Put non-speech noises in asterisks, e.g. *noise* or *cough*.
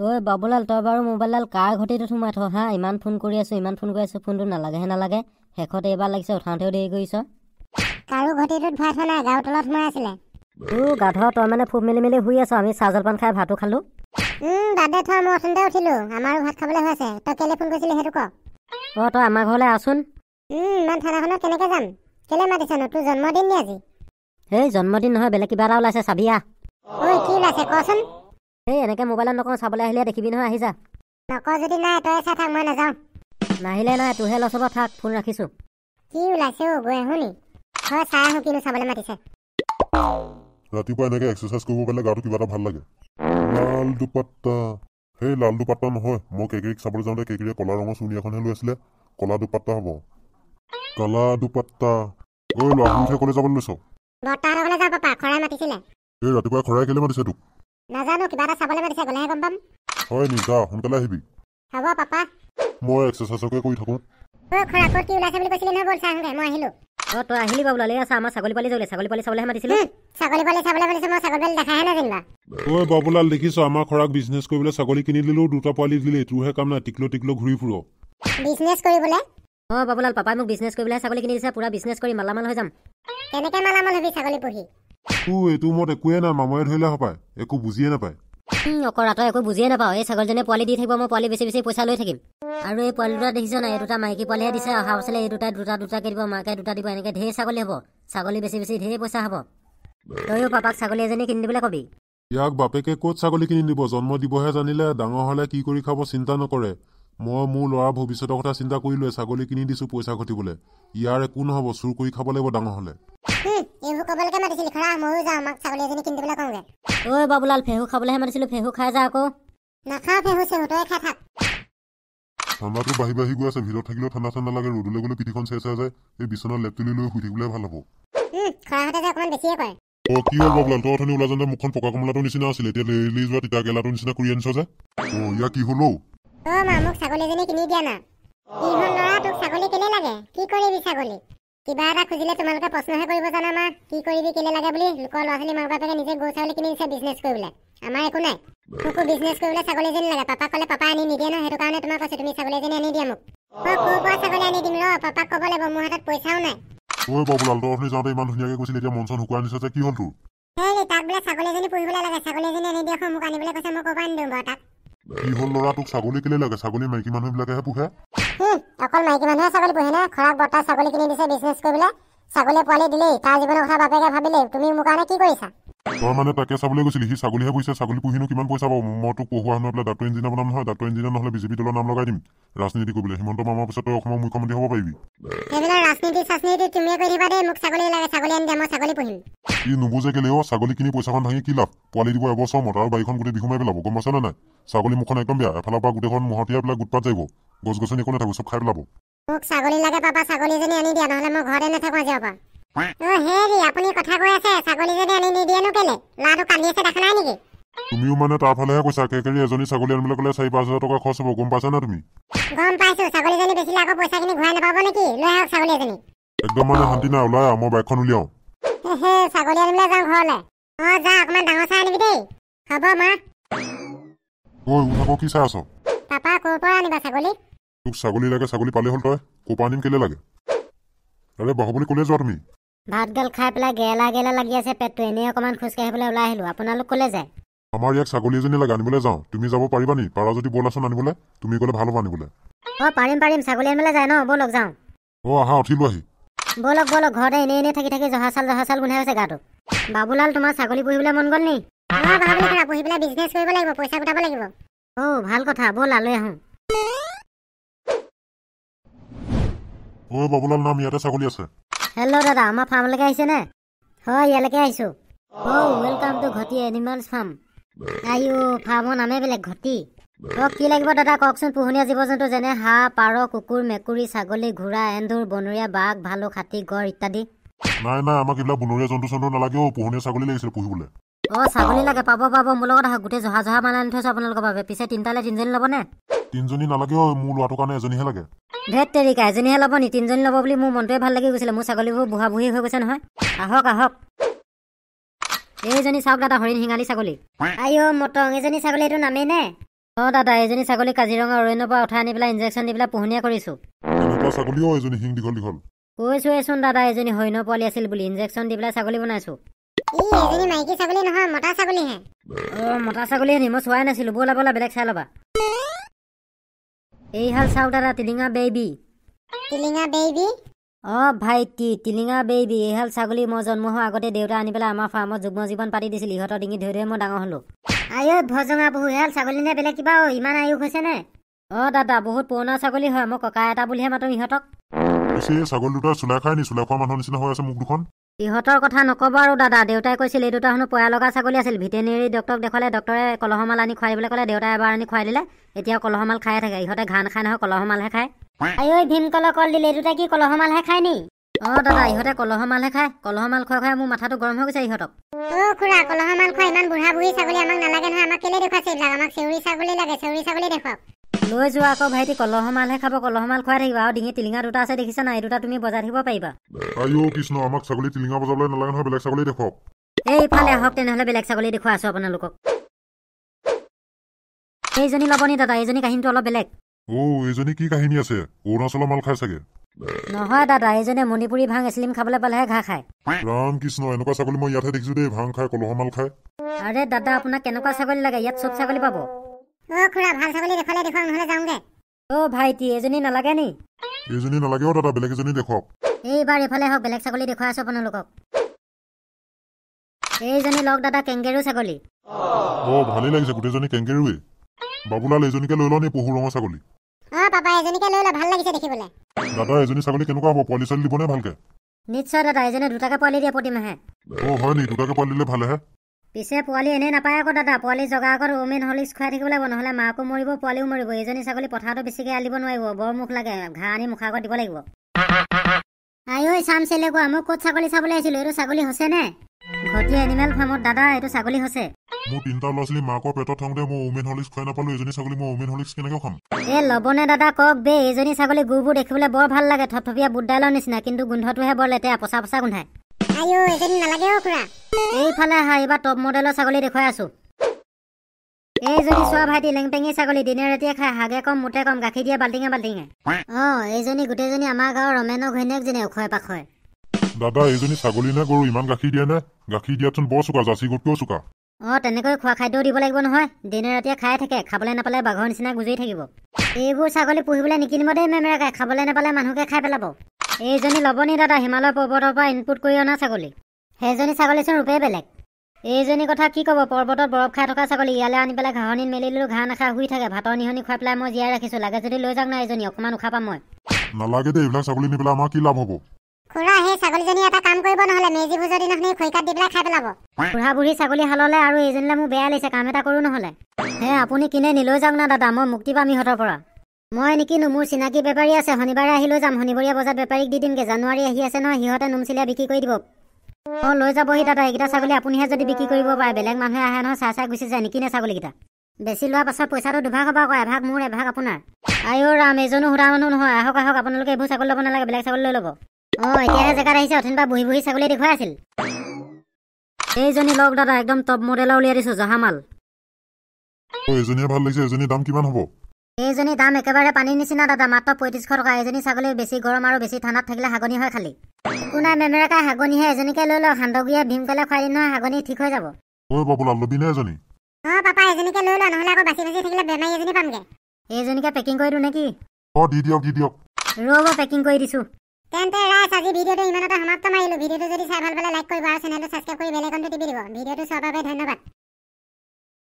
ঐ বাবুলাল তই বাৰু মোবাইলডাল কাৰ ঘটিটো সোমাই থ হা ইমান ফোন কৰি আছো ইমান ফোন কৰি আছো ফোনটো নালাগেহে নালাগে শেষত এইবাৰ লাগিছে উঠাওঁতেও দেৰি কৰিছ জন্মদিন নহয় বেলেগ কিবা এটা ওলাইছে চাবি আছে কচোন এই এনেকে মোবাইলত নকওঁ চাবলৈ আহিলে দেখিবি নহয় আহিছা নক যদি নাই তই চাই থাক মই নাযাওঁ নাহিলে নাই তোহে লচব থাক ফোন ৰাখিছো কি ওলাইছে অ গৈ আহোনি হয় চাই আহোঁ কিনো চাবলৈ মাতিছে ৰাতিপুৱা এনেকে এক্সাৰচাইজ কৰিব পাৰিলে গাটো কিবা এটা ভাল লাগে লাল দুপাত্তা সেই লাল দুপাত্তা নহয় মই কেকেৰিক চাবলৈ যাওঁতে কেকেৰিয়ে কলা ৰঙৰ চুৰি এখনহে লৈ আছিলে কলা দুপাত্তা হ'ব কলা দুপাত্তা ঐ ল'ৰা কলৈ যাবলৈ লৈছ বৰ্তাহঁতৰ ঘৰলৈ যাওঁ পাপা খৰাই মাতিছিলে এই ৰাতিপুৱাই খৰাই কেলৈ মাতিছে তোক নাজানো কিবা এটা চাবলৈ মাতিছে গ'লেহে গম পাম হয় নিকা সোনকালে আহিবি হ'ব পাপা মই এক্সাৰচাইজকে কৰি থাকোঁ অ' খৰা ক'ত কি ওলাইছে বুলি কৈছিলি নহয় বলছা হে মই আহিলোঁ অ' তই আহিলি বাবু ওলালেই আছা আমাৰ ছাগলী পোৱালি যাবলৈ ছাগলী পোৱালি চাবলৈহে মাতিছিলোঁ ছাগলী পোৱালি চাবলৈ মাতিছে মই ছাগলী পোৱালি দেখাহে নাই যেনিবা ঐ বাবুলাল দেখিছ আমাৰ খৰাক বিজনেছ কৰিবলৈ ছাগলী কিনি দিলেও দুটা পোৱালি দিলে এইটোহে কাম নাই টিকলো টিকলো ঘূৰি ফুৰ বিজনেছ কৰিবলৈ অ' বাবুলাল পাপাই মোক বিজনেছ কৰিবলৈহে ছাগলী কিনি দিছে পুৰা বিজনেছ কৰি মালামাল হৈ যাম কেনেকৈ মালামাল হ'বি ছাগলী পুহি একো এইটো মত একোৱে নাই মামৰে ধৰিলে হপায় একো বুজিয়ে নাপায় অকৰাটো একো বুজিয়ে নাপাওঁ এই ছাগলজনীয়ে পোৱালি দি থাকিব মই পোৱালি বেছি বেছি পইচা লৈ থাকিম আৰু এই পোৱালি দুটা দেখিছ নাই এটা মাইকী পোৱালিহে দিছে অহা পাছলে এই দুটা দুটা দুটাকে দিব মাকে দুটা দিব এনেকে ঢেৰ ছাগলী হব ছাগলী বেছি বেছি ঢেৰ পইচা হব তইও পাপাক ছাগলী এজনী কিনি দিবলৈ কবি ইয়াক বাপেকে ক'ত ছাগলী কিনি দিব জন্ম দিবহে জানিলে ডাঙৰ হ'লে কি কৰি খাব চিন্তা নকৰে মই মোৰ লৰা ভৱিষ্যতৰ কথা চিন্তা কৰি লৈ ছাগলী কিনি দিছো পইচা ঘটিবলৈ ইয়াৰ একো নহব চুৰ কৰি খাব লাগিব ডাঙৰ হ'লে এইবোৰ খাবলৈকে মাতিছিলি খৰা ময়ো যাওঁ আমাক ছাগলী এজনী কিনি দিবলৈ কওঁগৈ ঐ বাবুলাল ফেহু খাবলৈহে মাতিছিলোঁ ফেহু খাই যা আকৌ নাখাওঁ ফেহু চেহু তই খাই থাক ঠাণ্ডাটো বাঢ়ি বাঢ়ি গৈ আছে ভিতৰত থাকিলেও ঠাণ্ডা ঠাণ্ডা লাগে ৰ'দলৈ গ'লেও পিঠিখন চেৰ চেৰ যায় এই বিচনাৰ লেপ তুলি লৈ শুই থাকিবলৈ ভাল হ'ব খৰাহঁতে যে অকণমান বেছিয়ে কৰে অ কি হ'ল বাবুলাল তোৰ অথনি ওলাই যাওঁ যে মুখখন পকা কমলাটো নিচিনা আছিলে এতিয়া লেৰি যোৱা তিতা গেলাটো নিচিনা কৰি আনিছ যে অ ইয়াৰ কি হ'ল অ মা মোক ছাগলী এজনী কিনি দিয়া না কি হ'ল ল'ৰা তোক ছাগলী কেলে লাগে কি কৰিবি ছাগলী কিবা এটা খুজিলে তোমালোকে প্ৰশ্নহে কৰিব জানা মা কি কৰিবি কেলে লাগে বুলি লোকৰ ল'ৰা ছোৱালী মাক বাপেকে নিজে গৰু ছাগলী কিনি নিছে বিজনেছ কৰিবলৈ আমাৰ একো নাই তোকো বিজনেছ কৰিবলৈ ছাগলী এজনী লাগে পাপাক ক'লে পাপা আনি নিদিয়ে ন সেইটো কাৰণে তোমাক কৈছো তুমি ছাগলী এজনী আনি দিয়া মোক মই ক'ৰ পৰা ছাগলী আনি দিম ৰ পাপাক ক'ব লাগিব মোৰ হাতত পইচাও নাই ঐ বাবুলাল তই অফিচ যাওঁতে ইমান ধুনীয়াকৈ কৈছিলি এতিয়া মন চন শুকুৱাই নিছ যে কি হ'ল তোৰ হেৰি তাক বোলে ছাগলী এজনী পুহিবলৈ লাগে ছাগলী এজনী আনি দিয়া মোক আনিবলৈ কৈছে মই ক'ৰ পৰা আনি দিওঁ বাৰু তাক কি হ'ল ল'ৰা তোক ছাগলী কেলেই লাগে ছাগলী মাইকী মানুহবিলাকেহে পোহে অকল মাইকী মানুহে ছাগলী পোহে না খৰাক বৰ্তা ছাগলী কিনি দিছে বিজনেছ কৰিবলৈ ছাগলীয়ে পোৱালি দিলেই তাৰ জীৱনৰ কথা বাপেকে ভাবিলে তুমি মোৰ কাৰণে কি কৰিছা সি ছাগলীহে পুহিছে ছাগলী পুহিনো কিমান পইচা পাব মই তোক পঢ়োৱা ইঞ্জিনিয়াৰ বনাম নহয় ইঞ্জিনিয়াৰ নহ'লে বিজেপি দলৰ নাম লগাই দিম ৰাজনীতি কৰিবলৈ হিমন্ত মামাৰ পিছত অসমৰ মুখ্যমন্ত্ৰী হ'ব পাৰিবি সি নুবুজে কেলেও ছাগলীখিনি পইচাখন ভাঙি কি লাভ পোৱালি দিব এবছৰ মত আৰু বাৰীখন গোটেই বিহু পেলাব গম পাইছে নে নাই ছাগলী মুখখন একদম বেয়া এফালৰ পৰা গোটেইখন মহতীয়া পেলাই গোটপাত যাব গছ গছনি একো নাথাকো চব খাই পেলাব মোক ছাগলী লাগে পাপা ছাগলীজনী আনি দিয়া নহলে মই ঘৰতে নাথাকো আজি অ হেৰি আপুনি কথা কৈ আছে ছাগলীজনী আনি নিদিয়ে নো কেলে ল'ৰাটো কান্দি আছে দেখা নাই নেকি তুমিও মানে তাৰ ফালেহে কৈছা কেকেৰি এজনী ছাগলী আনিবলৈ ক'লে চাৰি পাঁচ হাজাৰ টকা খৰচ হ'ব গম পাইছ না তুমি গম পাইছো ছাগলীজনী বেচিলে আকৌ পইচাখিনি ঘূৰাই নাপাব নেকি লৈ আহক ছাগলীজনী একদম মানে শান্তি নাই ওলাই আৰু মই বাইকখন উলিয়াওঁ হে ছাগলী আনিবলৈ যাওঁ ঘৰলৈ অ যা অকমান ডাঙৰ চাই আনিবি দেই হব মা ঐ মোক আকৌ কি চাই আছ তাপা কৰ পৰা আনিবা ছাগলী তোক ছাগলী লাগে ছাগলী পালে হল তই কৰ পৰা আনিম কেলে লাগে আৰে বাহুবলী কলে যোৱা তুমি ভাত গেল খাই পেলাই গেলা গেলা লাগি আছে পেটটো এনেই অকমান খোজকাঢ়িবলৈ ওলাই আহিলো আপোনালোক কলে যায় আমাৰ ইয়াত ছাগলী এজনী লাগে আনিবলৈ যাওঁ তুমি যাব পাৰিবা নি পাৰা যদি ব'লাচোন আনিবলৈ তুমি গ'লে ভাল হ'ব আনিবলৈ অ পাৰিম পাৰিম ছাগলী আনিবলৈ যায় ন ব'লক যাওঁ অ আহা উঠিলো আহি বলক বলক ঘৰতে এনে এনে থাকি থাকি জহা চাল জহা চাল গোন্ধাই আছে গাটো বাবুলাল তোমাৰ ছাগলী পুহিবলৈ মন গ'ল নি পুহিবলৈ বিজনেছ কৰিব লাগিব পইচা গোটাব লাগিব অ ভাল কথা ব'ল আলৈ আহোঁ অ' বাবুলাল নাম ইয়াতে ছাগলী আছে হেল্ল' দাদা আমাৰ ফাৰ্মলৈকে আহিছেনে হয় ইয়ালৈকে আহিছোঁ অ' ৱেলকাম টু ঘটি এনিমেলছ ফাৰ্ম আইঅ' ফাৰ্মৰ নামে বেলেগ ঘটি ধৰক কি লাগিব দাদা কওকচোন পোহনীয়া জীৱ জন্তু যেনে হাঁহ পাৰ কুকুৰ মেকুৰী ছাগলী ঘোঁৰা এন্দুৰ বনৰীয়া বাঘ ভালুক হাতী গড় ইত্যাদি নাই নাই আমাক এইবিলাক বনৰীয়া জন্তু চন্তু নালাগে পোহনীয়া ছাগলী লাগিছিলে পুহিবলৈ অ ছাগলী লাগে পাব পাব মোৰ লগত আহক গোটেই জহা জহা মালা আনি আপোনালোকৰ বাবে পিছে তিনিটালৈ তিনিজনী ল'বনে তিনিজনী নালাগে মোৰ ল'ৰাটোৰ কাৰণে এজনীহে লাগে ধেত তেৰিকা এজনীহে ল'ব নি তিনিজনী ল'ব বুলি মোৰ মনটোৱে ভাল লাগি গৈছিলে মোৰ ছাগলীবোৰ বুঢ়া বুঢ়ী হৈ গৈছে নহয় আহক আহক এইজনী চাওক দাদা হৰিণ শিঙালী ছাগলী আইঅ' মটং এইজনী ছাগলী এইটো নামেই নে অঁ দাদা এইজনী ছাগলী কাজিৰঙা অৰণ্যৰ পৰা উঠাই আনি পেলাই ইঞ্জেকশ্যন দি পেলাই পোহনীয়া কৰিছো এনেকুৱা কৈছো এচোন দাদা এজনী সৈন্য পোৱালি আছিল বুলি ইঞ্জেকশ্যন দি পেলাই ছাগলী বনাইছো মতা ছাগলীহে নি মই চোৱাই নাছিলো ব'লা ব'লা বেলেগ চাই ল'বা এই হ'ল চাওক দাদা টিলিঙা বেবী অ ভাইটি টিলিঙা বেবী এইহাল ছাগলী মই জন্ম হোৱাৰ আগতে দেউতা আনি পেলাই আমাৰ ফাৰ্মত যুগ্ম জীৱন পাতি দিছিল ইহঁতৰ ডিঙি ধৰি ধৰি মই ডাঙৰ হ'লো আয়ে ভজঙা বহু এহাল ছাগলী নে বেলেগ কিবা ইমান আয়ুস হৈছেনে অ দাদা বহুত পুৰণা ছাগলী হয় মই ককা এটা বুলিহে মাতো ইহঁতক ছাগলী দুটা চোলা খাই নি চোলা খোৱা মানুহৰ নিচিনা হৈ আছে মোক দুখন ইহঁতৰ কথা নক'ব আৰু দাদা দেউতাই কৈছিল এই দুটা হেনো পয়া লগা ছাগলী আছিল ভেটেনেৰী ডক্তৰক দেখুৱালে ডক্তৰে কলহমাল আনি খুৱাই দিবলৈ ক'লে দেউতাই এবাৰ আনি খুৱাই দিলে এতিয়া কলহমাল খাই থাকে ইহঁতে ঘান খাই নহয় কলহমালহে খায় আয়ৈ ভীম কলকল দিলে দুটা কি কলহমালহে খায় নি অঁ দাদা ইহঁতে কলহৰ মালহে খায় কলহৰ মাল খুৱাই খুৱাই মোৰ মাথাটো গৰম হৈ গৈছে ইহঁতক খুৰা কলহৰ মাল খুৱাই ইমান বুঢ়া বুঢ়ী ছাগলী আমাক নালাগে নহয় আমাক কেলে দেখুৱাইছে এইবিলাক আমাক চেউৰী ছাগলী লাগে চেউৰী ছাগলী দেখুৱাওক লৈ যোৱা আকৌ ভাইটি কলহ মালহে খাব কলহ মাল খুৱাই থাকিবা আৰু ডিঙি টিলিঙা দুটা আছে দেখিছা নাই দুটা তুমি বজাই থাকিব পাৰিবা আইঅ' কৃষ্ণ আমাক ছাগলী টিলিঙা বজাবলৈ নালাগে নহয় বেলেগ ছাগলী দেখুৱাওক এইফালে আহক তেনেহ'লে বেলেগ ছাগলী দেখুৱাই আছো আপোনালোকক এইজনী ল'বনি দাদা এইজনী কাহিনীটো অলপ বেলেগ অ' এইজনী কি কাহিনী আছে অৰুণাচলৰ মাল খাই চাগে নহয় দাদা এইজনে মণিপুৰী ভাং এছলিম খাবলৈ পালেহে ঘাঁহ খায় ৰাম কৃষ্ণ এনেকুৱা ছাগলী মই ইয়াতে দেখিছো দেই ভাং খাই কলহ মাল খায় আৰে দাদা আপোনাক কেনেকুৱা ছাগলী লাগে ইয়াত চব ছাগলী পাব খুৰা ভাল ছাগলী দেখালে দেখাওঁ নহলে যাওঁগে অ ভাইটি এজনী নালাগে নি এইজনী নালাগে অ দাদা বেলেগ এজনী দেখাওক এইবাৰ এফালে হওক বেলেগ ছাগলী দেখুৱাই আপোনালোকক এইজনী লগ দাদা কেংগেৰু ছাগলী অ ভালেই লাগিছে গোটেইজনী কেংগেৰুৱে বাবুলাল এইজনীকে লৈ লওঁ নি পহু ৰঙৰ ছাগলী অ পাপা এইজনীকে পিছত ভাল লাগিছে দেখিবলৈ দাদা এজনী ছাগলী কেনেকুৱা হ'ব পোৱালি চালি দিবনে ভালকে নিশ্চয় দাদা এজনে দুটাকে পোৱালি দিয়ে প্ৰতিমাহে অ' হয় নি দুটাকে পোৱালি দিলে ভালেহে পিছে পোৱালি এনে নাপায় আকৌ দাদা পোৱালি জগাৰ আগত ৱমেন হলিক্স খুৱাই থাকিব লাগিব নহ'লে মাকো মৰিব পোৱালিও মৰিব এজনী ছাগলী পথাৰতো বেছিকৈ আলিব নোৱাৰিব বৰ মুখ লাগে ঘাঁহ আনি মুখৰ আগত দিব লাগিব আই ঐ চাম চেলেকুৱা মোক ক'ত ছাগলী চাবলৈ আহিছিলোঁ এইটো ছাগলী হৈছেনে ভটি এনিমেল ফাৰ্মত দাদা এইটো ছাগলী হৈছে মোৰ তিনিটা ল'ৰা ছোৱালী মাকৰ পেটত থওঁতে মই উমেন হলিক্স খুৱাই নাপালো এজনী ছাগলী মই উমেন হলিক্স কেনেকৈ খাম এ ল'বনে দাদা কওক বে এইজনী ছাগলী গুবোৰ দেখিবলৈ বৰ ভাল লাগে থপথপীয়া বুটদাইলৰ নিচিনা কিন্তু গোন্ধটোহে বৰ লেতেৰা পচা পচা গোন্ধাই আইঅ এজনী নালাগে অ খুৰা এইফালে আহা এইবাৰ টপ মডেলৰ ছাগলী দেখুৱাই আছো এইজনী চোৱা ভাইটি লেংপেঙি ছাগলী দিনে ৰাতিয়ে খাই হাগে কম মুঠে কম গাখীৰ দিয়ে বাল্টিঙে বাল্টিঙে *laughs* অ এইজনী গোটেইজনী আমাৰ গাঁৱৰ ৰমেনৰ ঘৈণীয়েক যেনে ওখয় পাখয় দাদা এইজনী ছাগলী নে গৰু ইমান গাখীৰ দিয়েনে গাখীৰ দিয়াচোন বৰ চোকা জাৰ্চি গৰু কিয় চোকা অঁ তেনেকৈ খোৱা খাদ্যও দিব লাগিব নহয় দিনে ৰাতিয়ে খাই থাকে খাবলৈ নাপালে বাঘৰ নিচিনা গুজৰি থাকিব এইবোৰ ছাগলী পুহিবলৈ নিকিনিব দেই মেমেৰাকে খাবলৈ নাপালে মানুহকে খাই পেলাব এইজনী ল'বনি দাদা হিমালয় পৰ্বতৰ পৰা ইনপুট কৰি অনা ছাগলী সেইজনী ছাগলীচোন ৰূপেই বেলেগ এইজনী কথা কি ক'ব পৰ্বতত বৰফ খাই থকা ছাগলী ইয়ালৈ আনি পেলাই ঘাঁহনিত মেলিলোঁ ঘাঁহ নাখা শুই থাকে ভাতৰ নিহনি খুৱাই পেলাই মই জীয়াই ৰাখিছোঁ লাগে যদি লৈ যাওক না এইজনী অকণমান উশাহ পাম মই নালাগে দেই এইবিলাক ছাগলী নিবলৈ আমাৰ কি লাভ হ'ব কৰিব নহ'লে মেজি ভোজৰ দিনাখনি খৰিকাত দি পেলাই খাই পেলাব বুঢ়া বুঢ়ী ছাগলী হাললে আৰু এইজনীলৈ মোৰ বেয়া লাগিছে কাম এটা কৰো নহ'লে হে আপুনি কিনে নিলৈ যাওক না দাদা মই মুক্তি পাম ইহঁতৰ পৰা মই নেকি মোৰ চিনাকি বেপাৰী আছে শনিবাৰে আহি লৈ যাম শনিবৰীয়া বজাৰত বেপাৰীক দি দিমগে জানুৱাৰী আহি আছে নহয় সিহঁতে নুমচিলে বিক্ৰী কৰি দিব অঁ লৈ যাবহি দাদা এইকেইটা ছাগলী আপুনিহে যদি বিক্ৰী কৰিব পাৰে বেলেগ মানুহে আহে নহয় চাই চাই গুচি যায় নেকি নিকিনে ছাগলীকেইটা বেছি লোৱাৰ পাছত পইচাটো দুভাগ হ'ব আকৌ এভাগ মোৰ এভাগ আপোনাৰ আইঅ' ৰাম এইজনো সোধা মানুহ নহয় আহক আহক আপোনালোকে এইবোৰ ছাগলী ল'ব নালাগে বেলেগ ছাগলী লৈ ল'ব ৰ পেকিং কৰি দিছো তেন্তে ৰাইজ আজি ভিডিঅ'টো ইমানতে সমাপ্ত মাৰিলোঁ ভিডিঅ'টো যদি চাই ভাল পালে লাইক কৰিব আৰু চেনেলটো ছাবস্ক্ৰাইব কৰি বেলেগ টিপি দিব ভিডিঅ'টো চোৱাৰ বাবে ধন্যবাদ